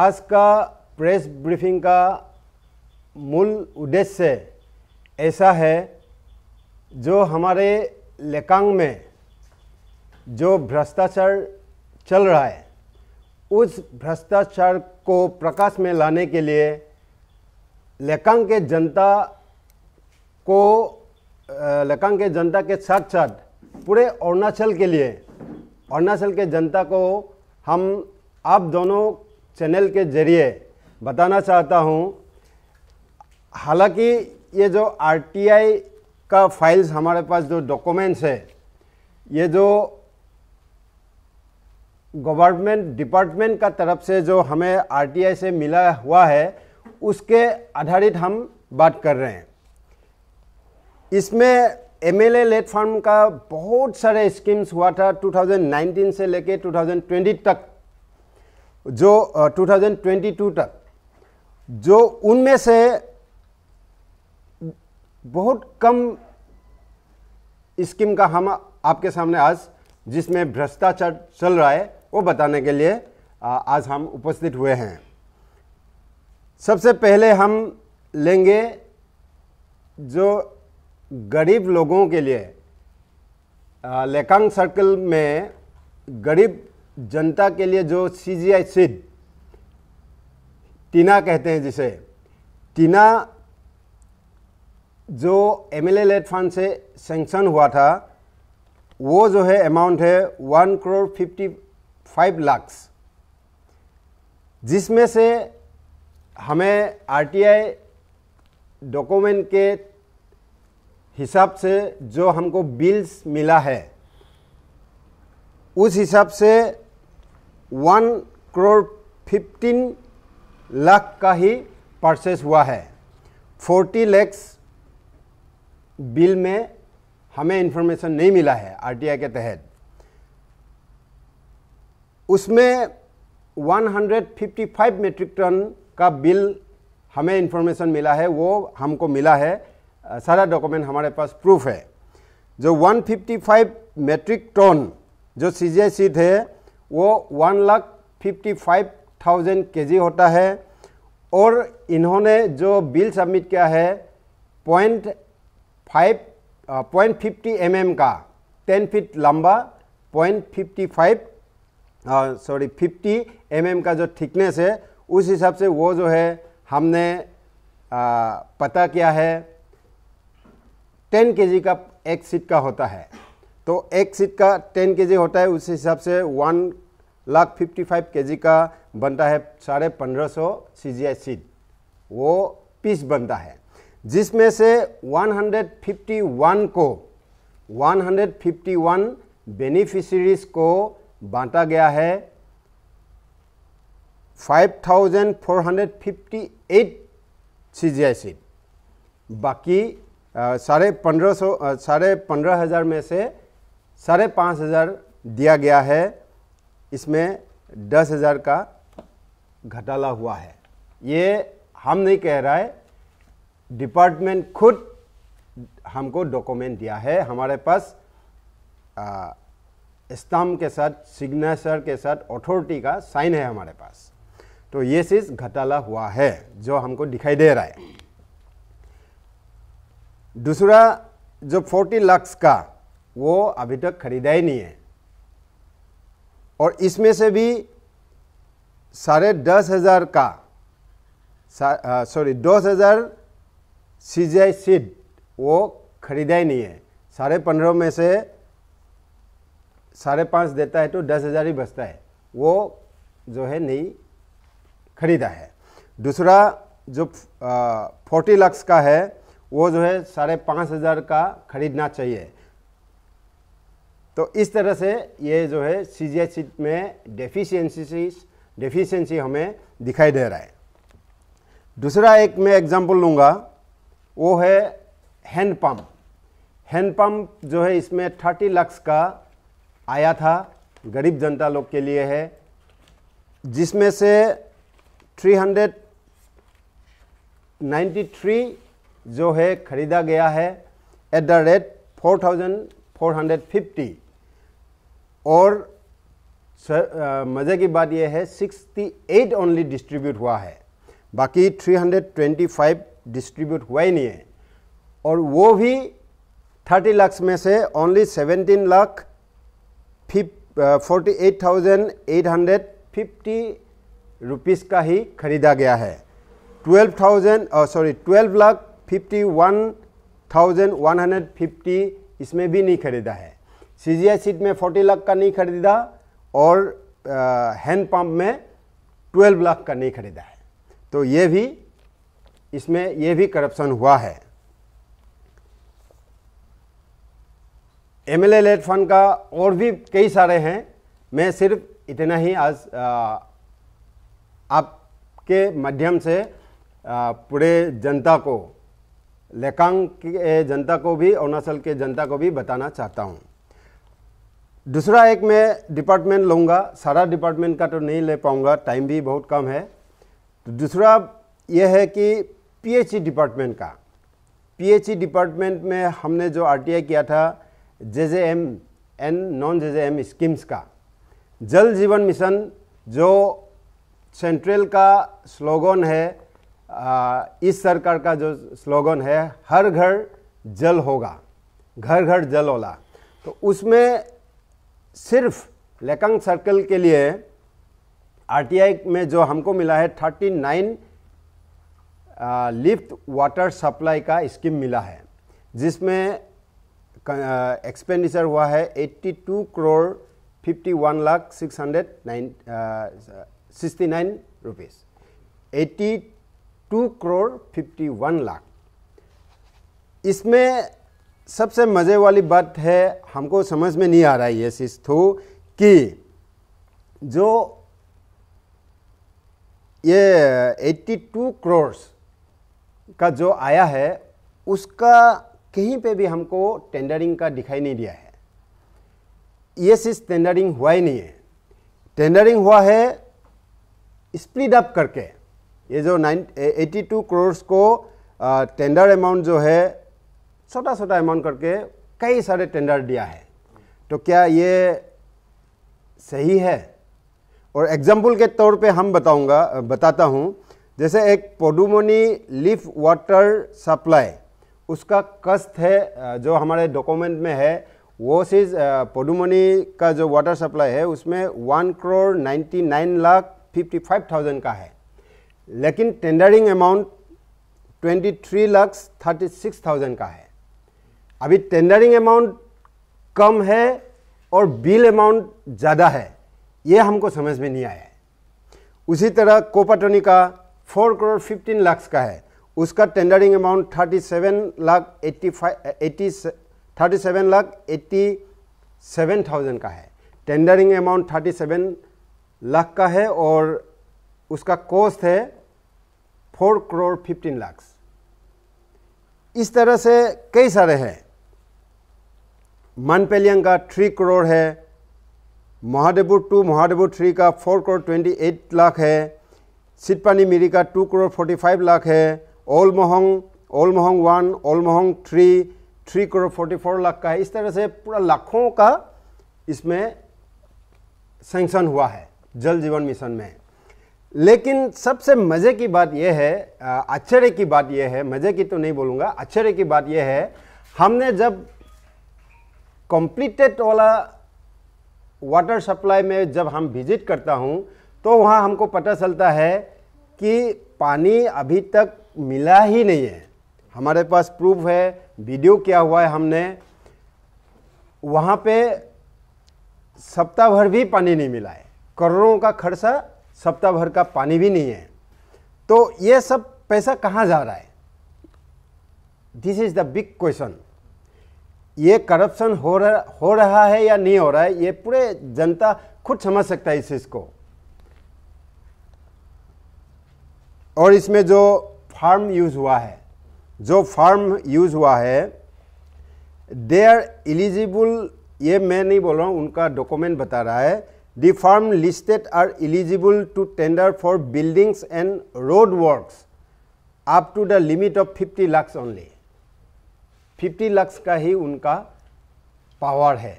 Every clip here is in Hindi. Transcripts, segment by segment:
आज का प्रेस ब्रीफिंग का मूल उद्देश्य ऐसा है जो हमारे लेकांग में जो भ्रष्टाचार चल रहा है उस भ्रष्टाचार को प्रकाश में लाने के लिए लेकांग के जनता को लेकांग के जनता के साथ साथ पूरे अरुणाचल के लिए अरुणाचल के जनता को हम आप दोनों चैनल के जरिए बताना चाहता हूँ हालांकि ये जो आरटीआई का फाइल्स हमारे पास जो डॉक्यूमेंट्स है ये जो गवर्नमेंट डिपार्टमेंट का तरफ से जो हमें आरटीआई से मिला हुआ है उसके आधारित हम बात कर रहे हैं इसमें एम एल ए का बहुत सारे स्कीम्स हुआ था 2019 से लेके 2020 तक जो 2022 तक जो उनमें से बहुत कम स्कीम का हम आपके सामने आज जिसमें भ्रष्टाचार चल रहा है वो बताने के लिए आज हम उपस्थित हुए हैं सबसे पहले हम लेंगे जो गरीब लोगों के लिए लेकांग सर्कल में गरीब जनता के लिए जो सी जी आई सिद्ध टीना कहते हैं जिसे टीना जो एम एल एड फंड से सेंक्शन हुआ था वो जो है अमाउंट है one crore fifty five lakhs जिसमें से हमें आरटीआई डॉक्यूमेंट के हिसाब से जो हमको बिल्स मिला है उस हिसाब से वन करोड़ फिफ्टीन लाख का ही परचेस हुआ है फोर्टी लैक्स बिल में हमें इन्फॉर्मेशन नहीं मिला है आरटीआई के तहत उसमें 155 मेट्रिक टन का बिल हमें इन्फॉर्मेशन मिला है वो हमको मिला है सारा डॉक्यूमेंट हमारे पास प्रूफ है जो 155 मेट्रिक टन जो सी जी सी थे वो one lakh fifty five thousand के जी होता है और इन्होंने जो बिल सबमिट किया है point five point fifty M M का टेन फीट लंबा point fifty five sorry fifty M M का जो थिकनेस है उस हिसाब से वो जो है हमने आ, पता किया है टेन के जी का एक सीट का होता है तो एक सीट का टेन के जी होता है उस हिसाब से वन लाख फिफ्टी फाइव के जी का बनता है साढ़े पंद्रह सौ सी जी आई सीड वो पीस बनता है जिसमें से 151 को 151 बेनिफिशरीज को बांटा गया है 5458 सी जी आई सीट बाकी साढ़े पंद्रह सौ साढ़े पंद्रह हज़ार में से साढ़े पाँच हज़ार दिया गया है इसमें दस हज़ार का घटाला हुआ है ये हम नहीं कह रहा है डिपार्टमेंट खुद हमको डॉक्यूमेंट दिया है हमारे पास स्तम के साथ सिग्नेचर के साथ अथॉरिटी का साइन है हमारे पास तो ये चीज़ घटाला हुआ है जो हमको दिखाई दे रहा है दूसरा जो 40 लाख का वो अभी तक खरीदा ही नहीं है और इसमें से भी साढ़े दस हज़ार का सॉरी दस हज़ार सी जी सीट वो खरीदा ही नहीं है साढ़े पंद्रह में से साढ़े पाँच देता है तो दस हज़ार ही बचता है वो जो है नहीं खरीदा है दूसरा जो फोर्टी लाख का है वो जो है साढ़े पाँच हज़ार का खरीदना चाहिए तो इस तरह से ये जो है सी जी में डेफिशिएंसी डेफिशिएंसी हमें दिखाई दे रहा है दूसरा एक मैं एग्जांपल लूँगा वो है हैंड पंप हैंड पंप जो है इसमें थर्टी लक्स का आया था गरीब जनता लोग के लिए है जिसमें से 393 जो है ख़रीदा गया है at the rate four thousand 450 और मज़े की बात यह है 68 ओनली डिस्ट्रीब्यूट हुआ है बाकी 325 डिस्ट्रीब्यूट हुआ ही नहीं है और वो भी 30 लाख में से only 17 lakh forty eight thousand eight hundred fifty rupees का ही खरीदा गया है twelve thousand sorry twelve lakh fifty one thousand one hundred fifty इसमें भी नहीं खरीदा है सी सीट में फोर्टी लाख का नहीं खरीदा और हैंड पंप में ट्वेल्व लाख का नहीं खरीदा है तो ये भी इसमें ये भी करप्शन हुआ है एम एल फंड का और भी कई सारे हैं मैं सिर्फ इतना ही आज आपके माध्यम से पूरे जनता को लेकांग के जनता को भी अरुणाचल के जनता को भी बताना चाहता हूँ दूसरा एक मैं डिपार्टमेंट लूँगा सारा डिपार्टमेंट का तो नहीं ले पाऊँगा टाइम भी बहुत कम है तो दूसरा यह है कि पीएचई डिपार्टमेंट e का पीएचई डिपार्टमेंट e में हमने जो आरटीआई किया था J J M and non J J M schemes का जल जीवन मिशन जो सेंट्रल का स्लोगन है आ, इस सरकार का जो स्लोगन है हर घर जल होगा घर घर जल होला तो उसमें सिर्फ लेकंग सर्कल के लिए आरटीआई में जो हमको मिला है thirty nine lift water supply का स्कीम मिला है जिसमें एक्सपेंडिचर हुआ है 82 crore 51 lakh six hundred nine sixty nine rupees eighty two crore fifty one lakh इसमें सबसे मज़े वाली बात है हमको समझ में नहीं आ रहा है ये चीज़ थ्रू तो, कि जो ये 82 करोड़ का जो आया है उसका कहीं पे भी हमको टेंडरिंग का दिखाई नहीं दिया है ये चीज़ टेंडरिंग हुआ ही नहीं है टेंडरिंग हुआ है स्प्लिट अप करके ये जो नाइन एटी टू करोड़ को आ, टेंडर अमाउंट जो है छोटा छोटा अमाउंट करके कई सारे टेंडर दिया है तो क्या ये सही है और एग्जाम्पल के तौर पे हम बताऊंगा बताता हूँ जैसे एक पोडुमोनी लिफ वाटर सप्लाई उसका कस्त है जो हमारे डॉक्यूमेंट में है वो चीज़ पोडुमोनी का जो वाटर सप्लाई है उसमें one crore ninety nine lakh fifty five thousand का है लेकिन tendering amount 23 lakh six thousand का है अभी टेंडरिंग अमाउंट कम है और बिल अमाउंट ज़्यादा है ये हमको समझ में नहीं आया है उसी तरह कोपाटोनी का 4 करोड़ 15 लाख का है उसका tendering amount 37 lakh five eighty thirty seven lakh eighty seven thousand का है tendering amount thirty seven lakh का है और उसका कॉस्ट है फोर करोड़ फिफ्टीन लाख इस तरह से कई सारे हैं मनपेलियंग का थ्री करोड़ है महादेवपुर टू महादेवपुर थ्री का four crore twenty eight lakh है सिटपानी मिरी का two crore forty five lakh है ओल ओलमोहंग ओल वन ओल three three crore forty four lakh का है इस तरह से पूरा लाखों का इसमें सेंक्शन हुआ है जल जीवन मिशन में लेकिन सबसे मज़े की बात यह है आश्चर्य की बात यह है मज़े की तो नहीं बोलूँगा आश्चर्य की बात यह है हमने जब कॉम्प्लीटेड वाला वाटर सप्लाई में जब हम विजिट करता हूँ तो वहाँ हमको पता चलता है कि पानी अभी तक मिला ही नहीं है हमारे पास प्रूफ है वीडियो क्या हुआ है हमने वहाँ पे सप्ताह भर भी पानी नहीं मिला है करोड़ों का खर्चा सप्ताह भर का पानी भी नहीं है तो ये सब पैसा कहाँ जा रहा है this is the big question ये करप्शन हो रहा हो रहा है या नहीं हो रहा है ये पूरे जनता खुद समझ सकता है इस चीज़ को और इसमें जो फार्म यूज़ हुआ है जो फार्म यूज़ हुआ है दे आर एलिजिबल ये मैं नहीं बोल रहा हूँ उनका डॉक्यूमेंट बता रहा है The firm listed are eligible to tender for buildings and road works up to the limit of 50 lakhs only. 50 lakhs का ही उनका पावर है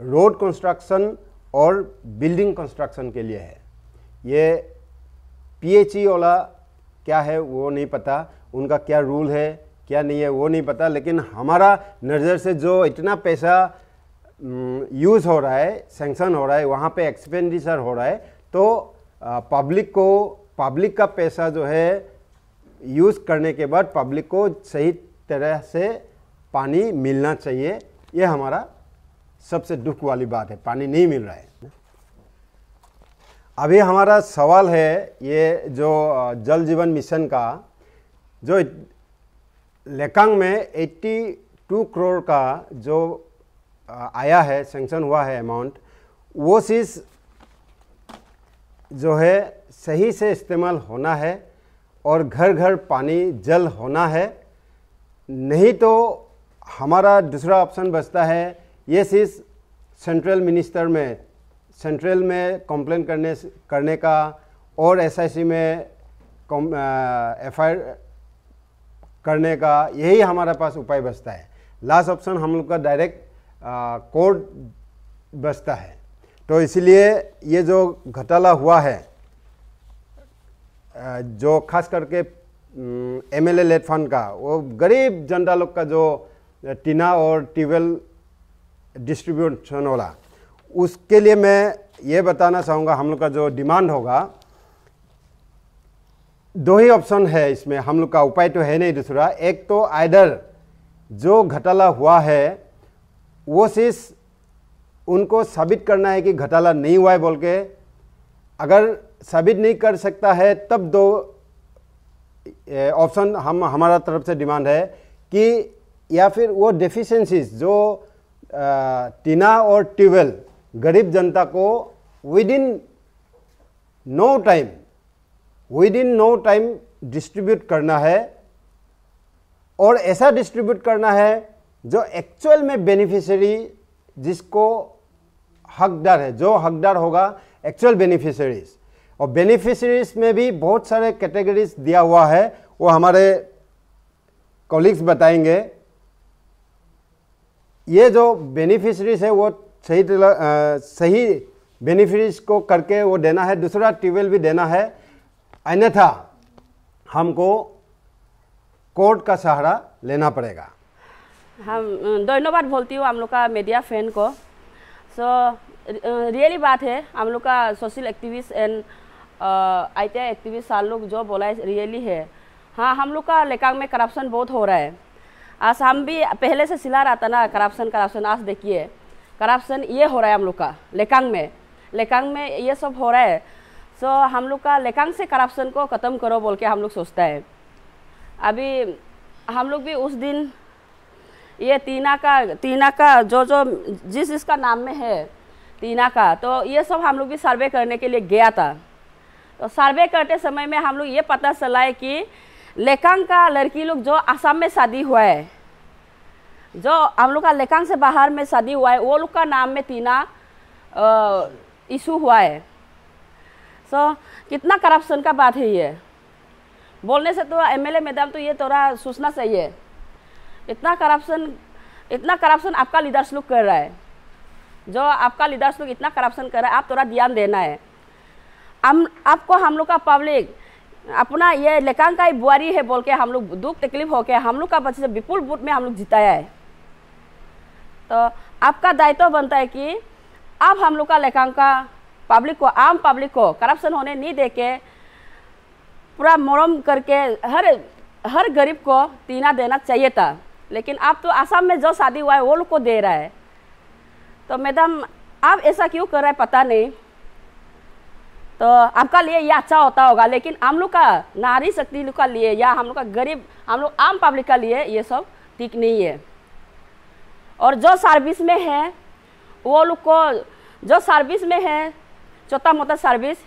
रोड कंस्ट्रक्शन और बिल्डिंग कंस्ट्रक्शन के लिए है ये पीएचई e वाला क्या है वो नहीं पता उनका क्या रूल है क्या नहीं है वो नहीं पता लेकिन हमारा नज़र से जो इतना पैसा यूज़ हम्म, हो रहा है सेंक्शन हो रहा है वहाँ पे एक्सपेंडिचर हो रहा है तो पब्लिक को पब्लिक का पैसा जो है यूज़ करने के बाद पब्लिक को सही तरह से पानी मिलना चाहिए ये हमारा सबसे दुख वाली बात है पानी नहीं मिल रहा है अभी हमारा सवाल है ये जो जल जीवन मिशन का जो लेकांग में 82 करोड़ का जो आया है सेंक्शन हुआ है अमाउंट वो चीज़ जो है सही से इस्तेमाल होना है और घर घर पानी जल होना है नहीं तो हमारा दूसरा ऑप्शन बचता है ये चीज़ सेंट्रल मिनिस्टर में सेंट्रल में कंप्लेन करने करने का और एसआईसी में एफ आई करने का यही हमारे पास उपाय बचता है लास्ट ऑप्शन हम लोग का डायरेक्ट कोड बचता है तो इसलिए ये जो घोटाला हुआ है जो खास करके एम एल ए फंड का वो गरीब जनता लोग का जो टीना और ट्यूबवेल डिस्ट्रीब्यूशन वाला उसके लिए मैं ये बताना चाहूँगा हम लोग का जो डिमांड होगा दो ही ऑप्शन है इसमें हम लोग का उपाय तो है नहीं दूसरा एक तो आइडर जो घटाला हुआ है वो चीज़ उनको साबित करना है कि घोटाला नहीं हुआ है बोल के अगर साबित नहीं कर सकता है तब दो ऑप्शन हम हमारा तरफ से डिमांड है कि या फिर वो डेफिशिएंसीज जो टीना और ट्यूबवेल गरीब जनता को within no time within no time distribute करना है और ऐसा डिस्ट्रीब्यूट करना है जो एक्चुअल में बेनिफिशरी जिसको हकदार है जो हकदार होगा एक्चुअल बेनिफिशरीज और बेनिफिशरीज में भी बहुत सारे कैटेगरीज दिया हुआ है वो हमारे कॉलिग्स बताएंगे ये जो बेनिफिशरीज है वो सही आ, सही बेनिफिशरीज को करके वो देना है दूसरा ट्यूबवेल भी देना है अन्यथा हमको कोर्ट का सहारा लेना पड़ेगा हम धन्यवाद बोलती हूँ हम लोग का मीडिया फैन को सो so, रियली बात है हम लोग का social activist and I T I activist साल लोग जो बोला है रियली है हाँ हम लोग का लेकांग में करप्शन बहुत हो रहा है आज हम भी पहले से सिला रहा था ना करप्शन करप्शन आज देखिए करप्शन ये हो रहा है हम लोग का लेकांग में लेकांग में ये सब हो रहा है सो so, हम लोग का लेकांग से करप्शन को ख़त्म करो बोल के हम लोग सोचता है अभी हम लोग भी उस दिन ये तीना का तीना का जो जो जिस इसका नाम में है तीना का तो ये सब हम लोग भी सर्वे करने के लिए गया था तो सर्वे करते समय में हम लोग ये पता चला है कि लेखांग का लड़की लोग जो आसाम में शादी हुआ है जो हम लोग का लेखांग से बाहर में शादी हुआ है वो लोग का नाम में तीना इशू हुआ है सो so, कितना करप्शन का बात है ये बोलने से तो एमएलए मैडम तो ये थोड़ा सोचना चाहिए इतना करप्शन इतना करप्शन आपका लीडर्स लोग कर रहा है जो आपका लीडर्स लोग इतना करप्शन कर रहा है आप थोड़ा ध्यान देना है हम आपको हम लोग का पब्लिक अपना ये लेकांग का बुआरी है बोल के हम लोग दुख तकलीफ होकर हम लोग का बच्चे से विपुल बूथ में हम लोग जिताया है तो आपका दायित्व बनता है कि आप हम लोग का लेकांग का पब्लिक को आम पब्लिक को करप्शन होने नहीं दे के पूरा मोरम करके हर हर गरीब को तीना देना चाहिए था लेकिन आप तो आसाम में जो शादी हुआ है वो लोग को दे रहा है तो मैडम आप ऐसा क्यों कर रहे हैं पता नहीं तो आपका लिए यह अच्छा होता होगा लेकिन हम लोग का नारी शक्ति लोग का लिए या हम लोग का गरीब हम लोग आम पब्लिक का लिए ये सब ठीक नहीं है और जो सर्विस में है वो लोग को जो सर्विस में है छोटा मोटा सर्विस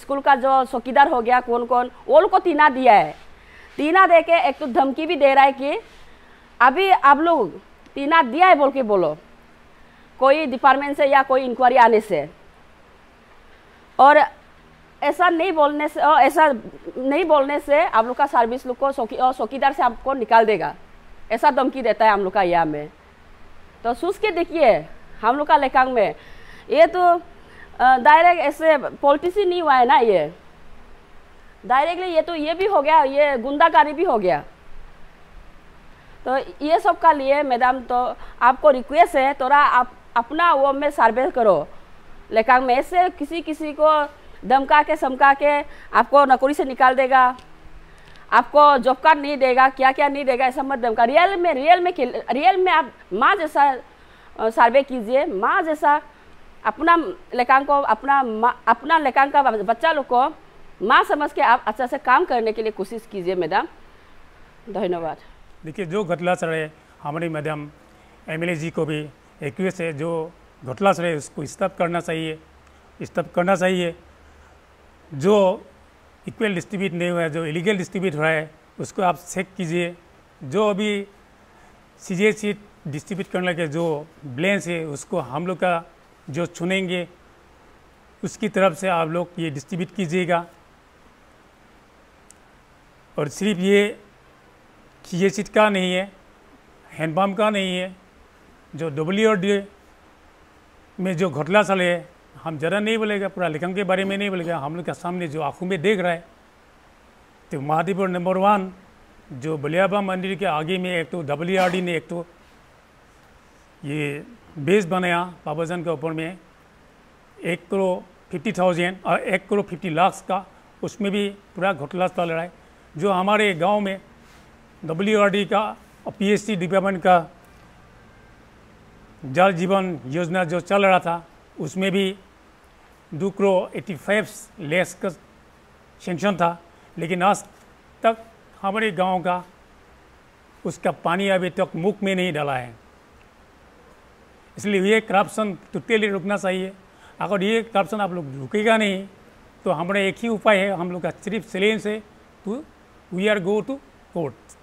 स्कूल का जो चौकीदार हो गया कौन कौन वो लोग को तीना दिया है तीना दे के एक तो धमकी भी दे रहा है कि अभी आप लोग तीना दिया है बोल के बोलो कोई डिपार्टमेंट से या कोई इंक्वायरी आने से और ऐसा नहीं बोलने से ऐसा नहीं बोलने से आप लोग का सर्विस लोग को सौकी और चौकीदार से आपको निकाल देगा ऐसा धमकी देता है हम लोग का यहाँ में तो सोच के देखिए हम लोग का लेखांग में ये तो डायरेक्ट ऐसे पॉलिटिसी नहीं हुआ है ना ये डायरेक्टली ये तो ये भी हो गया ये गुंडाकारी भी हो गया तो ये सब का लिए मैडम तो आपको रिक्वेस्ट है थोड़ा आप अपना वो में सर्वे करो लेकिन में ऐसे किसी किसी को धमका के समका के आपको नौकरी से निकाल देगा आपको जॉब कार्ड नहीं देगा क्या क्या नहीं देगा ऐसा मत धमका रियल में रियल में रियल में आप माँ जैसा सर्वे कीजिए माँ जैसा अपना लेखांक को अपना अपना लेखांक का बच्चा लोग को माँ समझ के आप अच्छा से काम करने के लिए कोशिश कीजिए मैडम धन्यवाद देखिए जो घटला चढ़े हमारे मैडम एम जी को भी एक्यूएस है जो घटला चढ़े उसको स्टप करना चाहिए स्टप करना चाहिए जो इक्वल डिस्ट्रीब्यूट नहीं हुआ है जो इलीगल डिस्ट्रीब्यूट हो रहा है उसको आप चेक कीजिए जो अभी सी जी सीट डिस्ट्रीब्यूट करने लगे जो ब्लेंस है उसको हम लोग का जो चुनेंगे उसकी तरफ से आप लोग ये डिस्ट्रीब्यूट कीजिएगा और सिर्फ ये सी ये का नहीं है हैंडपम्प का नहीं है जो डब्ल्यू में जो घोटला चले है हम ज़रा नहीं बोलेगा पूरा लेखन के बारे में नहीं बोलेगा हम लोग के सामने जो आँखों में देख रहा है तो महादेवपुर नंबर वन जो बलियाबा मंदिर के आगे में एक तो डब्ल्यू ने एक तो ये बेस बनाया बाबा के ऊपर में एक करोड़ फिफ्टी थाउजेंड और एक करोड़ फिफ्टी लाख का उसमें भी पूरा घोटला चल रहा है जो हमारे गांव में डब्ल्यू का और सी डिपार्टमेंट का जल जीवन योजना जो चल रहा था उसमें भी दो करोड़ एट्टी फाइव लेस का सेंक्शन था लेकिन आज तक हमारे गांव का उसका पानी अभी तक मुख में नहीं डाला है इसलिए ये करप्शन लिए रुकना चाहिए अगर ये करप्शन आप लोग रुकेगा नहीं तो हमारा एक ही उपाय है हम लोग का सिर्फ सिलेंस है to we are go to court